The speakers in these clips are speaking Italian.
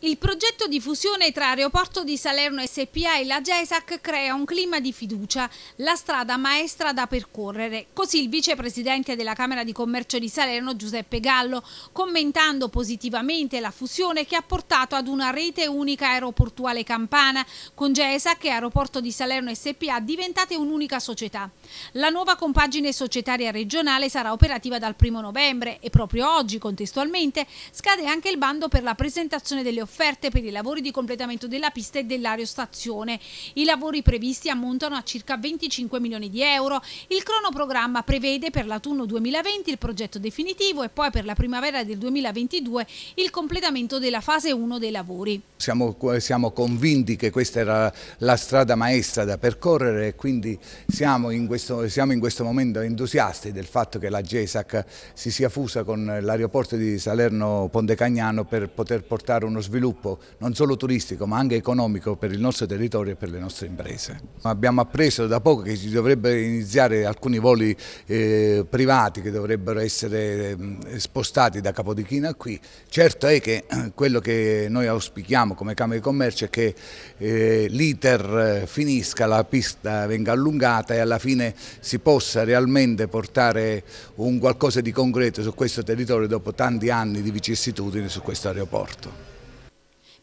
Il progetto di fusione tra Aeroporto di Salerno SPA e la GESAC crea un clima di fiducia, la strada maestra da percorrere. Così il vicepresidente della Camera di Commercio di Salerno, Giuseppe Gallo, commentando positivamente la fusione che ha portato ad una rete unica aeroportuale campana, con GESAC e Aeroporto di Salerno SPA diventate un'unica società. La nuova compagine societaria regionale sarà operativa dal 1 novembre e proprio oggi, contestualmente, scade anche il bando per la presentazione delle offerte offerte per i lavori di completamento della pista e dell'aerostazione. I lavori previsti ammontano a circa 25 milioni di euro. Il cronoprogramma prevede per l'autunno 2020 il progetto definitivo e poi per la primavera del 2022 il completamento della fase 1 dei lavori. Siamo, siamo convinti che questa era la strada maestra da percorrere e quindi siamo in questo, siamo in questo momento entusiasti del fatto che la GESAC si sia fusa con l'aeroporto di Salerno Ponte Cagnano per poter portare uno sviluppo sviluppo non solo turistico ma anche economico per il nostro territorio e per le nostre imprese. Abbiamo appreso da poco che si dovrebbero iniziare alcuni voli eh, privati che dovrebbero essere eh, spostati da Capodichino a qui. Certo è che eh, quello che noi auspichiamo come Camera di Commercio è che eh, l'iter eh, finisca, la pista venga allungata e alla fine si possa realmente portare un qualcosa di concreto su questo territorio dopo tanti anni di vicissitudini su questo aeroporto.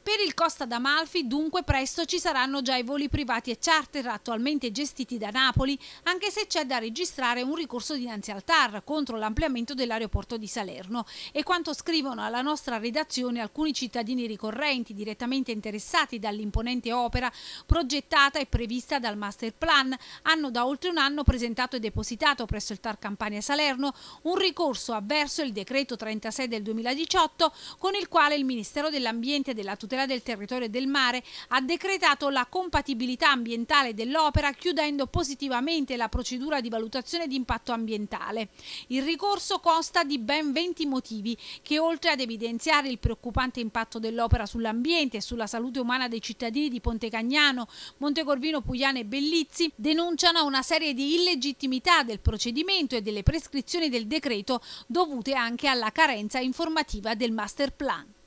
Per il Costa d'Amalfi dunque presto ci saranno già i voli privati e charter attualmente gestiti da Napoli, anche se c'è da registrare un ricorso dinanzi al TAR contro l'ampliamento dell'aeroporto di Salerno. E quanto scrivono alla nostra redazione alcuni cittadini ricorrenti direttamente interessati dall'imponente opera progettata e prevista dal Master Plan, hanno da oltre un anno presentato e depositato presso il TAR Campania Salerno un ricorso avverso il decreto 36 del 2018 con il quale il Ministero dell'Ambiente e della Tutela tutela del territorio e del mare ha decretato la compatibilità ambientale dell'opera chiudendo positivamente la procedura di valutazione di impatto ambientale. Il ricorso consta di ben 20 motivi che oltre ad evidenziare il preoccupante impatto dell'opera sull'ambiente e sulla salute umana dei cittadini di Ponte Cagnano, Montecorvino, Pugliano e Bellizzi, denunciano una serie di illegittimità del procedimento e delle prescrizioni del decreto dovute anche alla carenza informativa del master plan.